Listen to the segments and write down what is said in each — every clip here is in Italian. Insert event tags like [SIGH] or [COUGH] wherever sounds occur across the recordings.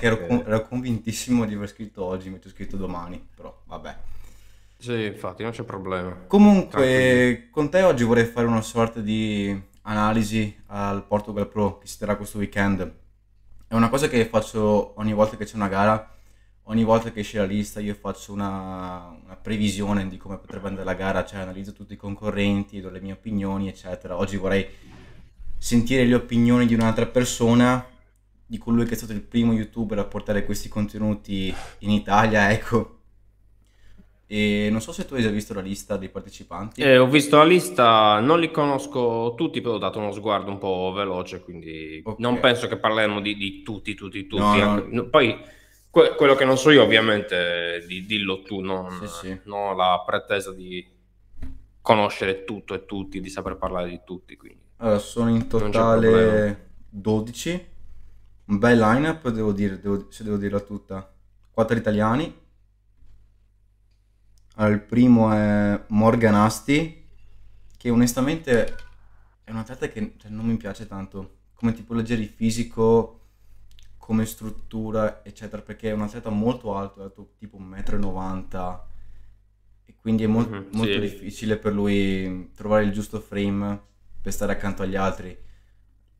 che ero, eh. con, ero, convintissimo di aver scritto oggi, mi ho scritto domani, però vabbè. Sì, infatti, non c'è problema. Comunque, Tranquilli. con te oggi vorrei fare una sorta di analisi al Portugal Pro che si terrà questo weekend. È una cosa che faccio ogni volta che c'è una gara, ogni volta che esce la lista io faccio una, una previsione di come potrebbe andare la gara, cioè analizzo tutti i concorrenti, do le mie opinioni, eccetera. Oggi vorrei sentire le opinioni di un'altra persona di colui che è stato il primo youtuber a portare questi contenuti in Italia, ecco. E non so se tu hai già visto la lista dei partecipanti. Eh, ho visto la lista, non li conosco tutti, però ho dato uno sguardo un po' veloce, quindi okay. non penso che parleremo di, di tutti, tutti, tutti. No, no. Poi que- quello che non so io ovviamente di- dillo tu, non, sì, sì. non ho la pretesa di conoscere tutto e tutti, di saper parlare di tutti. Quindi. Allora, sono in totale 12 un bel lineup, devo dire, devo, se devo dirla tutta. Quattro italiani. Allora, il primo è Morgan Asti, che onestamente è un atleta che cioè, non mi piace tanto, come tipologia di fisico, come struttura, eccetera, perché è un atleta molto alto, è tipo 1,90 m, e quindi è molto, mm-hmm, molto sì. difficile per lui trovare il giusto frame per stare accanto agli altri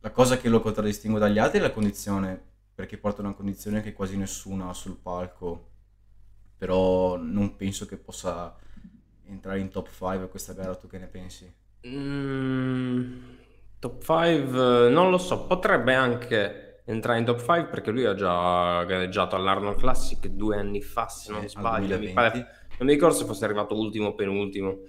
la cosa che lo contraddistingue dagli altri è la condizione, perché porta una condizione che quasi nessuno ha sul palco, però non penso che possa entrare in top 5 questa gara, tu che ne pensi? Mm, top 5 non lo so, potrebbe anche entrare in top 5 perché lui ha già gareggiato all'Arnold Classic due anni fa, se non eh, sbaglio, mi pare, non mi ricordo se fosse arrivato ultimo o penultimo,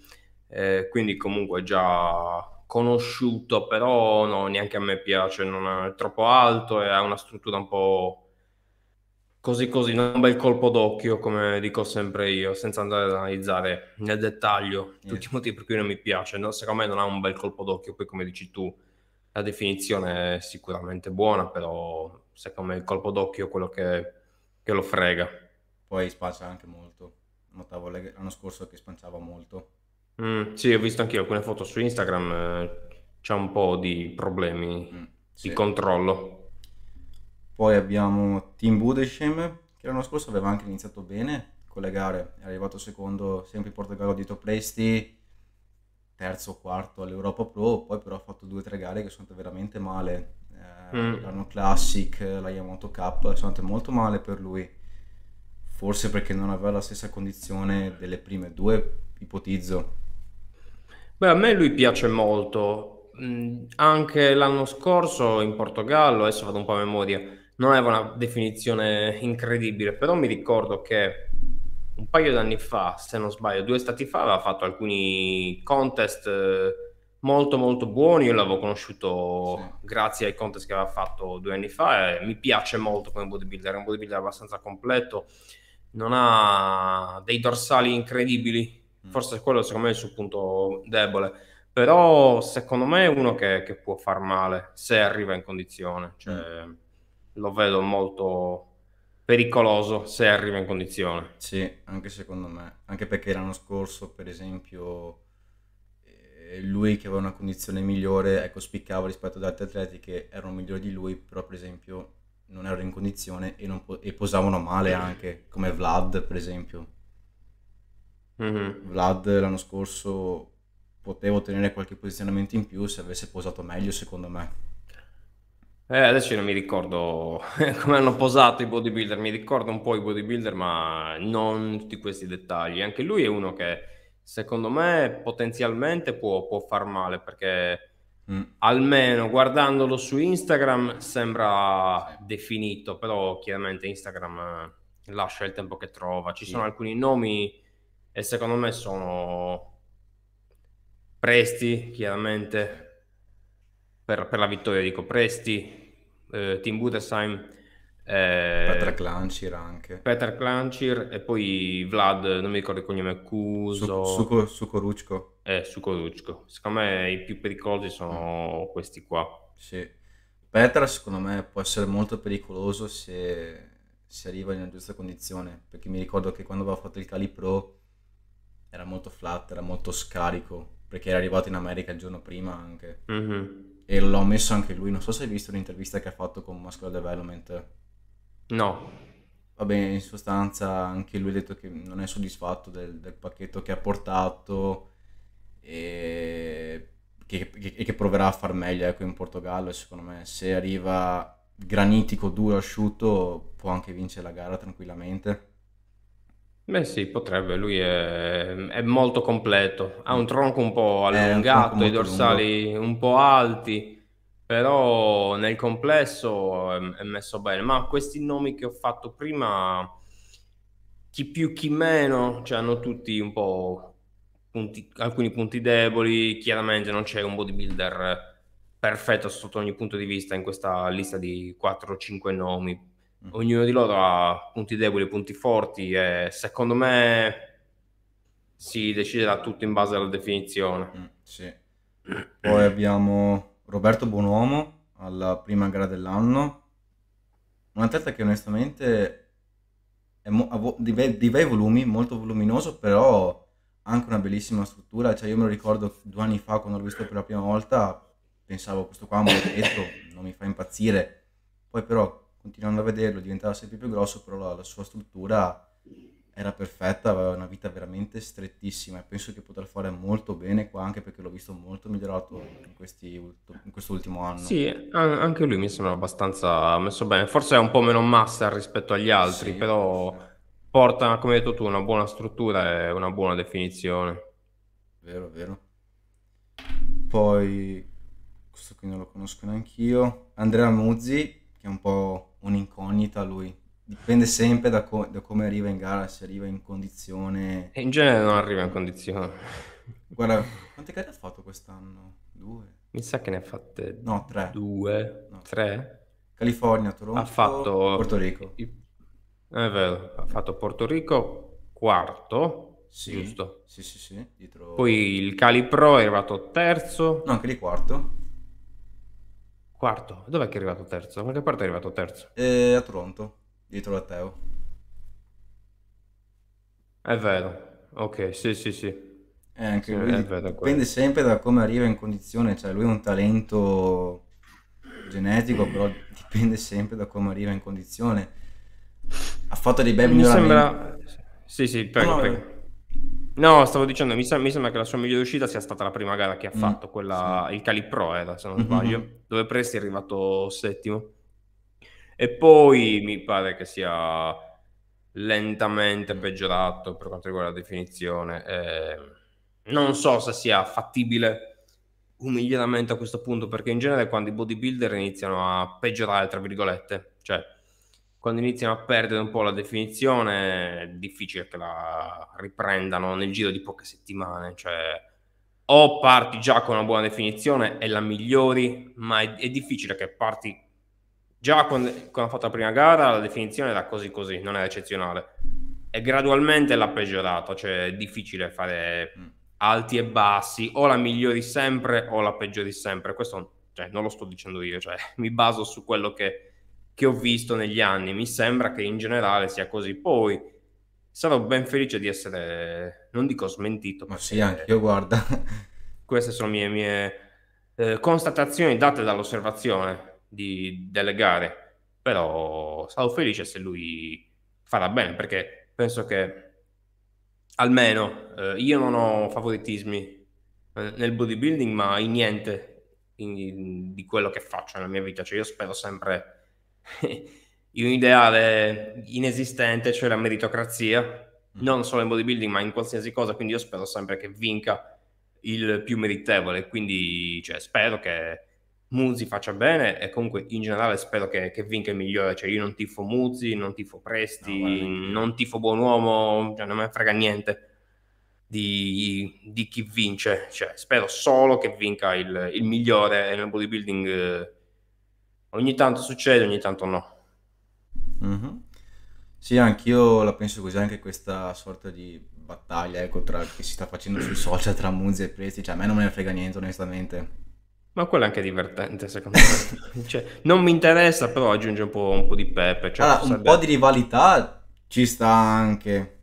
eh, quindi comunque già conosciuto, però no, neanche a me piace, non è troppo alto e ha una struttura un po' così così, non un bel colpo d'occhio, come dico sempre io, senza andare ad analizzare nel dettaglio yeah. Mm. tutti i motivi per cui non mi piace. No, secondo me non ha un bel colpo d'occhio, poi come dici tu, la definizione è sicuramente buona, però secondo me il colpo d'occhio è quello che, che lo frega. Poi spaccia anche molto, notavo l'anno scorso che spanciava molto. Mm, sì, ho visto anche io alcune foto su Instagram, eh, c'è un po' di problemi Mm, di controllo. Poi abbiamo Team Budeshem, che l'anno scorso aveva anche iniziato bene con le gare, è arrivato secondo sempre in Portogallo dietro Presti, terzo o quarto all'Europa Pro, poi però ha fatto due o tre gare che sono andate veramente male. Eh, Mm. L'anno Classic, la Yamato Cup, sono andate molto male per lui, forse perché non aveva la stessa condizione delle prime due ipotizzo. Beh, a me lui piace molto. Mm, anche l'anno scorso in Portogallo, adesso vado un po' a memoria, non aveva una definizione incredibile, però mi ricordo che un paio d'anni fa, se non sbaglio, due stati fa, aveva fatto alcuni contest eh, molto molto buoni. Io l'avevo conosciuto sì. grazie ai contest che aveva fatto due anni fa. E mi piace molto come bodybuilder, è un bodybuilder abbastanza completo. Non ha dei dorsali incredibili, Mm. Forse quello secondo me è il suo punto debole. Però secondo me è uno che, che può far male se arriva in condizione. Cioè, mm. Lo vedo molto pericoloso se arriva in condizione. Sì, anche secondo me. Anche perché l'anno scorso, per esempio, eh, lui che aveva una condizione migliore, ecco, spiccava rispetto ad altri atleti che erano migliori di lui, però per esempio non erano in condizione e, po- e posavano male eh. anche, come Vlad per esempio. Mm-hmm. Vlad l'anno scorso poteva ottenere qualche posizionamento in più se avesse posato meglio, secondo me. Eh, adesso non mi ricordo [LAUGHS] come hanno posato i bodybuilder, mi ricordo un po' i bodybuilder, ma non tutti questi dettagli. Anche lui è uno che secondo me potenzialmente può, può far male perché mm. almeno guardandolo su Instagram sembra sì. definito, però chiaramente Instagram eh, lascia il tempo che trova. Ci sì. sono alcuni nomi e secondo me sono presti, chiaramente, per, per la vittoria dico presti, eh, Tim Budesheim, eh, Petra Clancir anche. Petra Clancir e poi Vlad, non mi ricordo il cognome, Cuso. Su, Sukorucco. Eh, Sukorucco. Secondo me i più pericolosi sono mm. questi qua. Sì. Petra secondo me può essere molto pericoloso se, si arriva in una giusta condizione, perché mi ricordo che quando aveva fatto il Cali Pro era molto flat, era molto scarico, perché era arrivato in America il giorno prima anche. Mm-hmm. E l'ho messo anche lui, non so se hai visto l'intervista che ha fatto con Muscular Development. No. Vabbè, in sostanza anche lui ha detto che non è soddisfatto del, del pacchetto che ha portato e che, che, che, proverà a far meglio ecco, in Portogallo. Secondo me, se arriva granitico, duro, asciutto, può anche vincere la gara tranquillamente. Beh sì, potrebbe, lui è, è molto completo, ha un tronco un po' allungato, i molto lungo. dorsali un po' alti, però nel complesso è, è messo bene. Ma questi nomi che ho fatto prima, chi più chi meno, cioè hanno tutti un po' punti- alcuni punti deboli, chiaramente non c'è un bodybuilder perfetto sotto ogni punto di vista in questa lista di 4-5 nomi, Mhm. Ognuno di loro ha punti deboli e punti forti e secondo me si deciderà tutto in base alla definizione. Mm, sì. Poi abbiamo Roberto Buonuomo alla prima gara dell'anno. Un atleta che onestamente è mo- di, ve- di bei volumi, molto voluminoso, però anche una bellissima struttura. Cioè, io me lo ricordo due anni fa quando l'ho visto per la prima volta, pensavo questo qua è un non mi fa impazzire. Poi però continuando a vederlo diventava sempre più grosso, però la, la sua struttura era perfetta, aveva una vita veramente strettissima e penso che potrà fare molto bene qua anche perché l'ho visto molto migliorato in, questi, in quest'ultimo anno. Sì, anche lui mi sembra abbastanza messo bene, forse è un po' meno massa rispetto agli altri, sì, però forse. porta, come hai detto tu, una buona struttura e una buona definizione. Vero, vero. Poi, questo qui non lo conosco neanche io, Andrea Muzzi, che è un po' un'incognita lui. Dipende sempre da, co- da, come arriva in gara, se arriva in condizione... E in genere non arriva in condizione. Guarda, quante gare ha fatto quest'anno? Due? Mi sa che ne ha fatte... No, tre. Due? No. Tre? California, Toronto, ha fatto... Porto Rico. È vero, ha fatto Porto Rico quarto, sì, giusto? Sì, sì, sì, dietro... Poi il Cali Pro è arrivato terzo. No, anche lì quarto. Quarto. Dov'è che è arrivato terzo? Da qualche parte è arrivato terzo. E a Toronto, dietro a Teo. È vero. Ok, sì, sì, sì. È eh, anche lui è vero, dipende sempre da come arriva in condizione, cioè lui è un talento genetico, però dipende sempre da come arriva in condizione. Ha fatto dei bei Mi Sembra... Sì, sì, prego, no, prego. Eh, No, stavo dicendo, mi, sem- mi, sembra che la sua migliore uscita sia stata la prima gara che ha mm. fatto, quella, sì. il Calipro era, eh, se non mm-hmm. sbaglio, dove Presti è arrivato settimo. E poi mi pare che sia lentamente mm. peggiorato per quanto riguarda la definizione. Eh, non so se sia fattibile un miglioramento a questo punto, perché in genere quando i bodybuilder iniziano a peggiorare, tra virgolette, cioè quando iniziano a perdere un po' la definizione, è difficile che la riprendano nel giro di poche settimane. Cioè, o parti già con una buona definizione e la migliori, ma è, è difficile che parti già quando, quando, ha fatto la prima gara, la definizione era così così, non era eccezionale. E gradualmente l'ha peggiorata, cioè è difficile fare mm. alti e bassi, o la migliori sempre o la peggiori sempre. Questo cioè, non lo sto dicendo io, cioè, [LAUGHS] mi baso su quello che che ho visto negli anni. Mi sembra che in generale sia così. Poi sarò ben felice di essere, non dico smentito, ma sì, anche io guarda. [LAUGHS] Queste sono le mie, mie eh, constatazioni date dall'osservazione di, delle gare, però sarò felice se lui farà bene perché penso che almeno eh, io non ho favoritismi eh, nel bodybuilding, ma in niente in, in, di quello che faccio nella mia vita, cioè io spero sempre in [LAUGHS] un ideale inesistente, cioè la meritocrazia, mm. non solo in bodybuilding ma in qualsiasi cosa, quindi io spero sempre che vinca il più meritevole, quindi cioè, spero che Muzi faccia bene e comunque in generale spero che, che, vinca il migliore, cioè io non tifo Muzi, non tifo Presti, no, non tifo Buonuomo, cioè non me frega niente di, di chi vince, cioè, spero solo che vinca il, il migliore nel bodybuilding eh, ogni tanto succede, ogni tanto no. Mhm. Sì, anch'io la penso così, anche questa sorta di battaglia ecco, tra, che si sta facendo sui social tra Muzzi e Presti, cioè a me non me ne frega niente onestamente. Ma quello è anche divertente secondo me. [LAUGHS] cioè, non mi interessa, però aggiunge un po', un po di pepe. Cioè, allora, un po' di rivalità ci sta anche,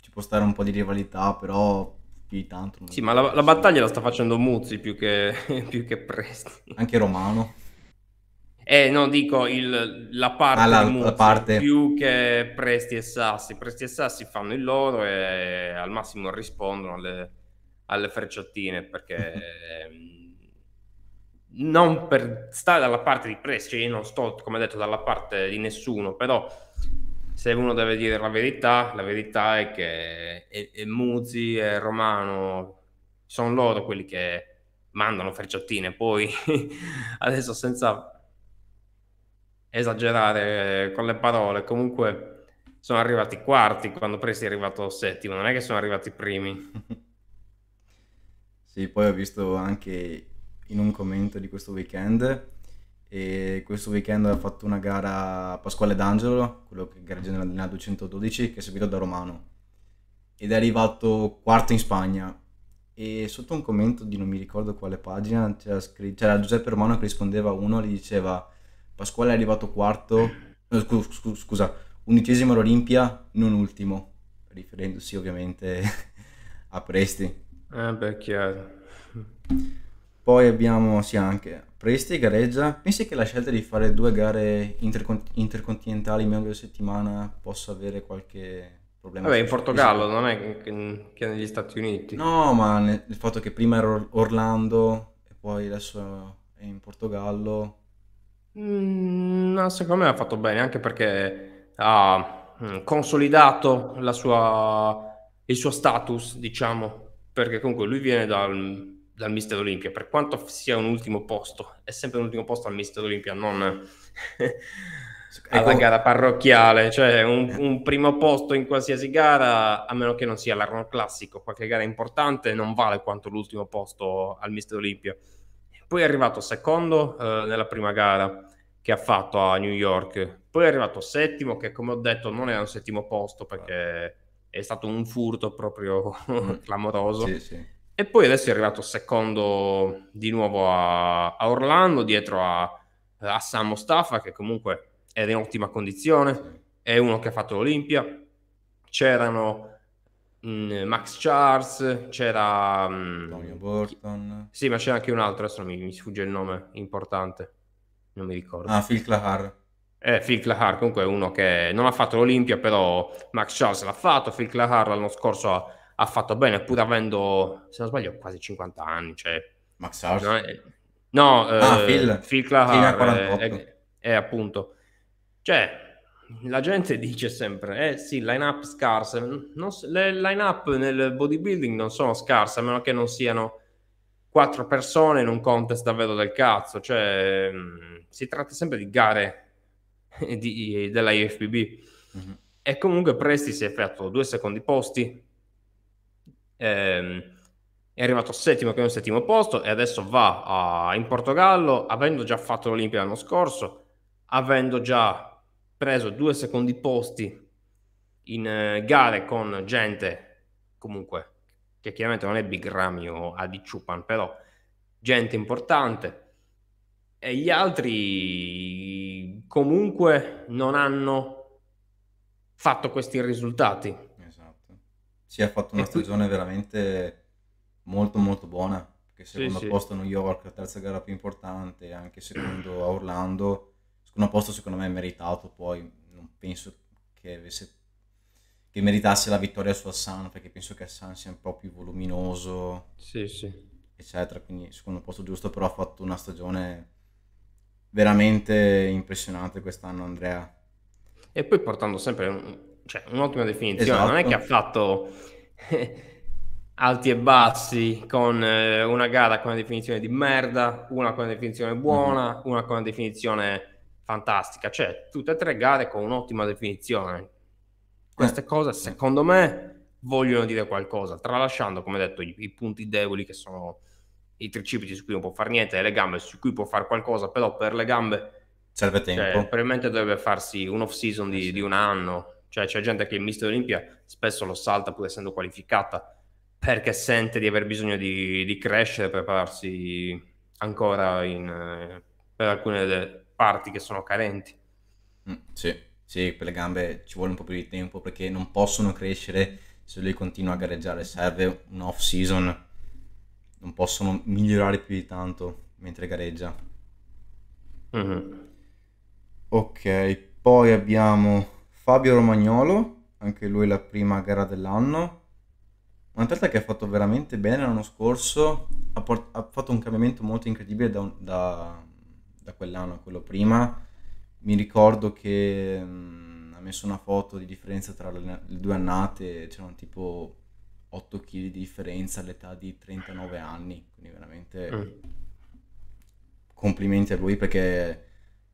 ci può stare un po' di rivalità, però più di tanto. sì, ma la, la, battaglia la sta facendo Muzzi più che, [LAUGHS] più che Presti. Anche Romano. Eh, no, dico il, la parte, ah, la, la parte più che Presti e Sassi. Presti e Sassi fanno il loro e al massimo rispondono alle, alle frecciatine perché [LAUGHS] non per stare dalla parte di Presti, cioè io non sto, come detto, dalla parte di nessuno, però se uno deve dire la verità, la verità è che e, e Muzzi e Romano sono loro quelli che mandano frecciottine. poi [LAUGHS] adesso senza esagerare eh, con le parole, comunque sono arrivati quarti quando Presti è arrivato settimo, non è che sono arrivati primi. [LAUGHS] sì, poi ho visto anche in un commento di questo weekend e questo weekend ha fatto una gara Pasquale D'Angelo, quello che gareggia nella, nella 212, che è seguito da Romano ed è arrivato quarto in Spagna e sotto un commento di non mi ricordo quale pagina c'era, scr- c'era Giuseppe Romano che rispondeva a uno e gli diceva Pasquale è arrivato quarto, eh, scu- scu- scusa, undicesimo all'Olimpia, non ultimo, riferendosi ovviamente [LAUGHS] a Presti. Eh beh, chiaro. Poi abbiamo, sì, anche Presti gareggia. Pensi che la scelta di fare due gare intercont- intercontinentali meno di una settimana possa avere qualche problema? Vabbè, in Portogallo, non è che, negli Stati Uniti. No, ma nel, il fatto che prima era Orlando e poi adesso è in Portogallo Mm, no, secondo me ha fatto bene, anche perché ha mm, consolidato la sua, il suo status, diciamo, perché comunque lui viene dal, dal Mister Olimpia, per quanto sia un ultimo posto, è sempre un ultimo posto al Mister Olimpia, non [LAUGHS] alla ecco. gara parrocchiale, cioè un, un, primo posto in qualsiasi gara, a meno che non sia l'Arnold Classico, qualche gara importante, non vale quanto l'ultimo posto al Mister Olimpia poi è arrivato secondo eh, nella prima gara che ha fatto a New York, poi è arrivato settimo che come ho detto non è un settimo posto perché è stato un furto proprio [LAUGHS] clamoroso. Sì, sì. E poi adesso è arrivato secondo di nuovo a, a Orlando, dietro a, a Sam Mustafa che comunque era in ottima condizione, è uno che ha fatto l'Olimpia. C'erano Mm, Max Charles, c'era... Antonio mm, Burton. Sì, ma c'è anche un altro, adesso mi, mi sfugge il nome, importante. Non mi ricordo. Ah, Phil Clahar. Eh, Phil Clahar comunque è uno che non ha fatto l'Olimpia, però Max Charles l'ha fatto, Phil Clahar l'anno scorso ha, ha, fatto bene, pur avendo, se non sbaglio, quasi 50 anni. Cioè... Max Charles? No, eh, no ah, eh, Phil. Phil Clahar. È, eh, è, è appunto... Cioè, la gente dice sempre, eh sì, line up scarse, non, le line up nel bodybuilding non sono scarse, a meno che non siano quattro persone in un contest davvero del cazzo, cioè mm, si tratta sempre di gare [LAUGHS] di, della IFBB mm-hmm. e comunque Presti si è fatto due secondi posti, ehm, è arrivato settimo che è un settimo posto e adesso va a, in Portogallo avendo già fatto l'Olimpia l'anno scorso, avendo già preso due secondi posti in eh, gare con gente comunque che chiaramente non è Big Ramy o Adi Chupan, però gente importante e gli altri comunque non hanno fatto questi risultati. Esatto. Si è fatto una e stagione qui... veramente molto molto buona, perché secondo sì, posto a sì. New York, terza gara più importante, anche secondo a Orlando secondo posto secondo me è meritato, poi non penso che, avesse, che meritasse la vittoria su Hassan perché penso che Hassan sia un po' più voluminoso, sì, sì. eccetera, quindi secondo posto giusto, però ha fatto una stagione veramente impressionante quest'anno Andrea. E poi portando sempre un, cioè, un'ottima definizione, esatto. non è esatto. che ha fatto [LAUGHS] alti e bassi con eh, una gara con una definizione di merda, una con una definizione buona, mm-hmm. una con una definizione fantastica, cioè tutte e tre gare con un'ottima definizione. Eh. Queste eh. cose secondo me vogliono dire qualcosa, tralasciando come detto i, i punti deboli che sono i tricipiti su cui non può fare niente, le gambe su cui può fare qualcosa, però per le gambe serve cioè, tempo. Cioè, probabilmente dovrebbe farsi un off season di, eh sì. di, un anno, cioè c'è gente che il mister Olimpia spesso lo salta pur essendo qualificata perché sente di aver bisogno di, di crescere, prepararsi ancora in, eh, per alcune delle parti che sono carenti. Mm, sì, sì, per le gambe ci vuole un po' più di tempo perché non possono crescere se lui continua a gareggiare, serve un off season, non possono migliorare più di tanto mentre gareggia. Mm-hmm. Ok, poi abbiamo Fabio Romagnolo, anche lui la prima gara dell'anno. Un atleta che ha fatto veramente bene l'anno scorso, ha, port- ha fatto un cambiamento molto incredibile da, un- da- da quell'anno a quello prima. Mi ricordo che mh, mm, ha messo una foto di differenza tra le, le due annate, c'erano tipo 8 kg di differenza all'età di 39 anni, quindi veramente mm. complimenti a lui perché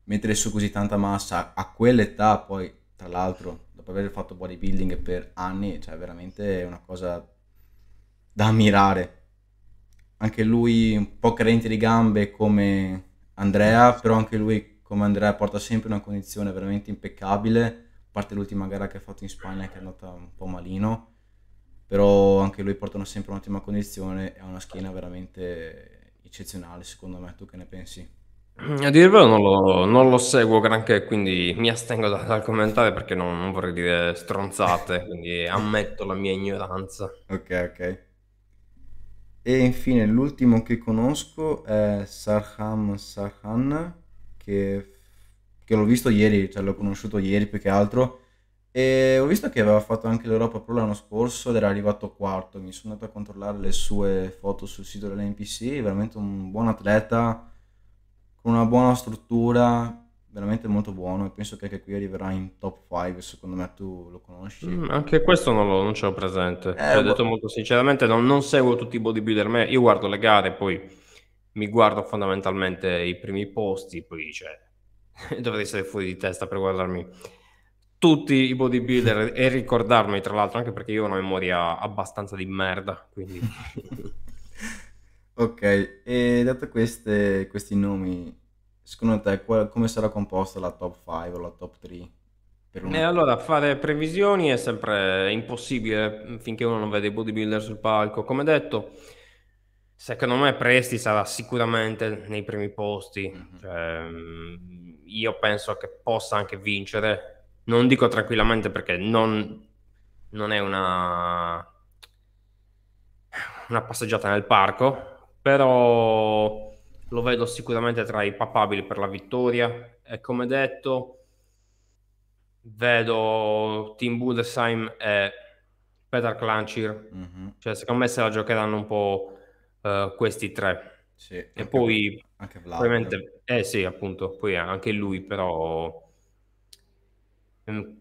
mettere su così tanta massa a quell'età poi tra l'altro dopo aver fatto bodybuilding per anni cioè veramente è una cosa da ammirare anche lui un po' carente di gambe come Andrea, però anche lui come Andrea porta sempre una condizione veramente impeccabile, a parte l'ultima gara che ha fatto in Spagna che è andata un po' malino, però anche lui porta sempre un'ottima condizione e ha una schiena veramente eccezionale secondo me, tu che ne pensi? A dirvelo non lo, non lo seguo granché, quindi mi astengo da, dal commentare perché non, non vorrei dire stronzate, quindi ammetto la mia ignoranza. Ok, ok. E infine l'ultimo che conosco è Sarham Sarhan, che, che l'ho visto ieri, cioè l'ho conosciuto ieri più che altro, e ho visto che aveva fatto anche l'Europa Pro l'anno scorso ed era arrivato quarto. Mi sono andato a controllare le sue foto sul sito dell'NPC. Veramente un buon atleta con una buona struttura veramente molto buono e penso che anche qui arriverà in top 5, secondo me tu lo conosci. Mm, anche questo non, lo, non ce l'ho presente, eh, l'ho cioè, boh. detto molto sinceramente, non, non seguo tutti i bodybuilder, me, io guardo le gare, poi mi guardo fondamentalmente i primi posti, poi cioè, [LAUGHS] dovrei essere fuori di testa per guardarmi tutti i bodybuilder [LAUGHS] e ricordarmi tra l'altro anche perché io ho una memoria abbastanza di merda, quindi... [LAUGHS] ok, e dato queste, questi nomi secondo te qual- come sarà composta la top 5 o la top 3? Per una... Eh, allora, fare previsioni è sempre impossibile mm, finché uno non vede i bodybuilder sul palco. Come detto, secondo me Presti sarà sicuramente nei primi posti. Mm-hmm. Cioè, mm, io penso che possa anche vincere. Non dico tranquillamente perché non, non è una, una passeggiata nel parco, però lo vedo sicuramente tra i papabili per la vittoria e come detto vedo Tim Budesheim e Peter Clancir mm-hmm. cioè secondo me se la giocheranno un po' uh, questi tre sì, e anche, poi anche Vlad eh sì appunto poi anche lui però ehm,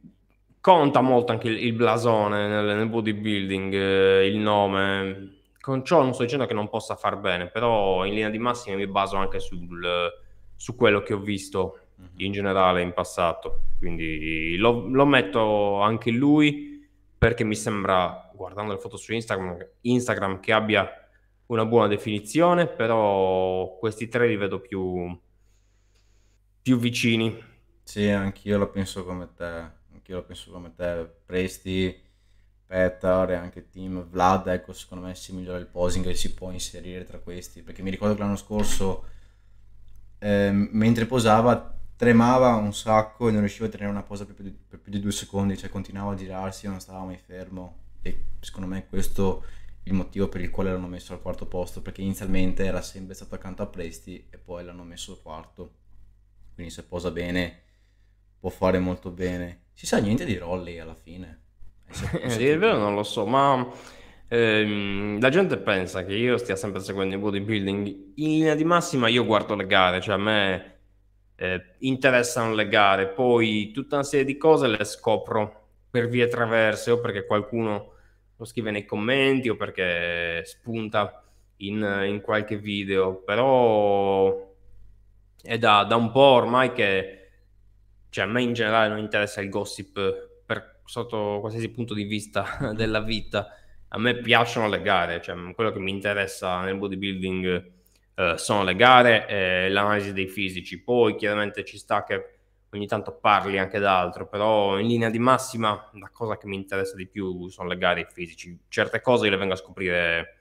conta molto anche il, il blasone nel, nel bodybuilding eh, il nome con ciò non sto dicendo che non possa far bene, però in linea di massima mi baso anche sul, su quello che ho visto mhm. in generale in passato. Quindi lo, lo metto anche lui perché mi sembra, guardando le foto su Instagram, Instagram che abbia una buona definizione, però questi tre li vedo più, più vicini. Sì, anch'io la penso come te, anch'io la penso come te, Presti Petar e anche team Vlad, ecco secondo me si migliora il posing e si può inserire tra questi, perché mi ricordo che l'anno scorso eh, mentre posava tremava un sacco e non riusciva a tenere una posa per più, di, per più di due secondi, cioè continuava a girarsi e non stava mai fermo e secondo me questo è il motivo per il quale l'hanno messo al quarto posto perché inizialmente era sempre stato accanto a Presti e poi l'hanno messo al quarto quindi se posa bene può fare molto bene si sa niente di Rolly alla fine [LAUGHS] sì, è vero non lo so, ma ehm, la gente pensa che io stia sempre seguendo il bodybuilding. In linea di massima io guardo le gare, cioè a me eh, interessano le gare, poi tutta una serie di cose le scopro per vie traverse o perché qualcuno lo scrive nei commenti o perché spunta in, in qualche video, però è da, da un po' ormai che cioè a me in generale non interessa il gossip sotto qualsiasi punto di vista [LAUGHS] della vita. A me piacciono le gare, cioè quello che mi interessa nel bodybuilding eh, sono le gare e l'analisi dei fisici. Poi chiaramente ci sta che ogni tanto parli anche d'altro, però in linea di massima la cosa che mi interessa di più sono le gare e i fisici. Certe cose le vengo a scoprire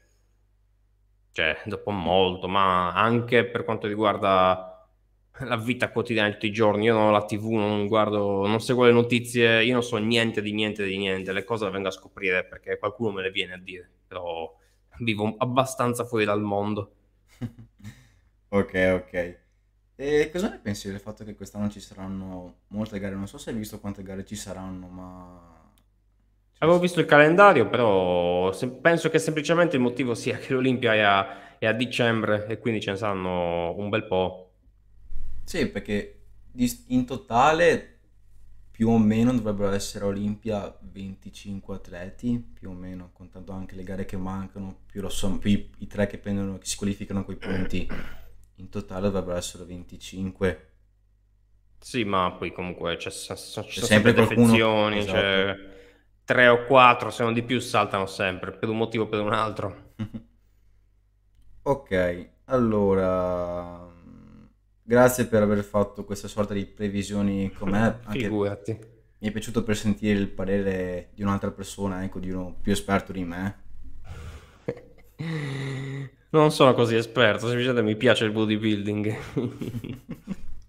cioè, dopo molto, ma anche per quanto riguarda la vita quotidiana di tutti i giorni, io non ho la tv, non guardo, non seguo le notizie, io non so niente di niente di niente, le cose le vengo a scoprire perché qualcuno me le viene a dire, però vivo abbastanza fuori dal mondo. [LAUGHS] ok, ok. E cosa ne pensi del fatto che quest'anno ci saranno molte gare? Non so se hai visto quante gare ci saranno, ma... Ci cioè, Avevo visto il calendario, però se, penso che semplicemente il motivo sia che l'Olimpia è a, è a dicembre e quindi ce ne saranno un bel po' Sì, perché in totale più o meno dovrebbero essere Olimpia 25 atleti, più o meno, contando anche le gare che mancano, più, so, più i, i, tre che, prendono, che si qualificano con i punti. In totale dovrebbero essere 25. Sì, ma poi comunque c'è, c'è, c'è, c'è sempre qualcuno... Esatto. Cioè, tre o quattro, se non di più, saltano sempre, per un motivo o per un altro. [LAUGHS] ok, allora Grazie per aver fatto questa sorta di previsioni con me. Anche Figurati. Mi è piaciuto per sentire il parere di un'altra persona, ecco, di uno più esperto di me. [LAUGHS] Non sono così esperto, semplicemente mi piace il bodybuilding.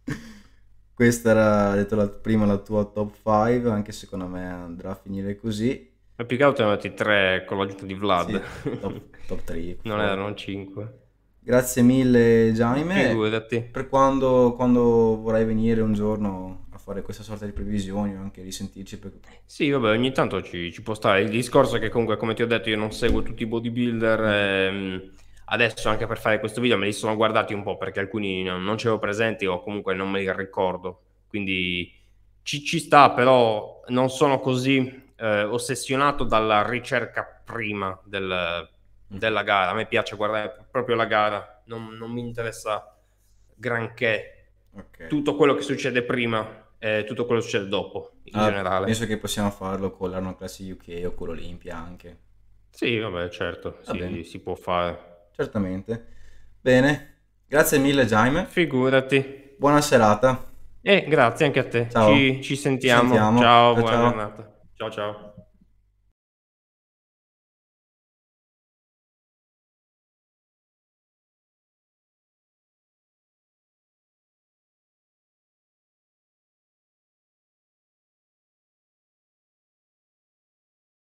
[LAUGHS] Questa era, detto la, prima, la tua top 5, anche secondo me andrà a finire così. Ma più che altro ne ho metti 3 con l'aiuto di Vlad. Sì, top 3. [LAUGHS] non erano 5. Grazie mille Jaime. Figurati. Per quando, quando vorrai venire un giorno a fare questa sorta di previsioni o anche risentirci. Per... Sì, vabbè, ogni tanto ci, ci, può stare. Il discorso è che comunque, come ti ho detto, io non seguo tutti i bodybuilder. Ehm, adesso anche per fare questo video me li sono guardati un po' perché alcuni non, non c'erano presenti o comunque non me li ricordo. Quindi ci, ci sta, però non sono così eh, ossessionato dalla ricerca prima del Mm. della gara. A me piace guardare proprio la gara, non, non mi interessa granché okay. tutto quello che succede prima e tutto quello che succede dopo in ah, generale. Penso che possiamo farlo con l'anno Classic UK o con l'Olimpia anche. Sì, vabbè, certo, Va sì, si può fare. Certamente. Bene, grazie mille Jaime. Figurati. Buona serata. E eh, grazie anche a te. Ci, ci sentiamo. Ci sentiamo. Ciao, ciao, buona ciao. giornata. Ciao ciao.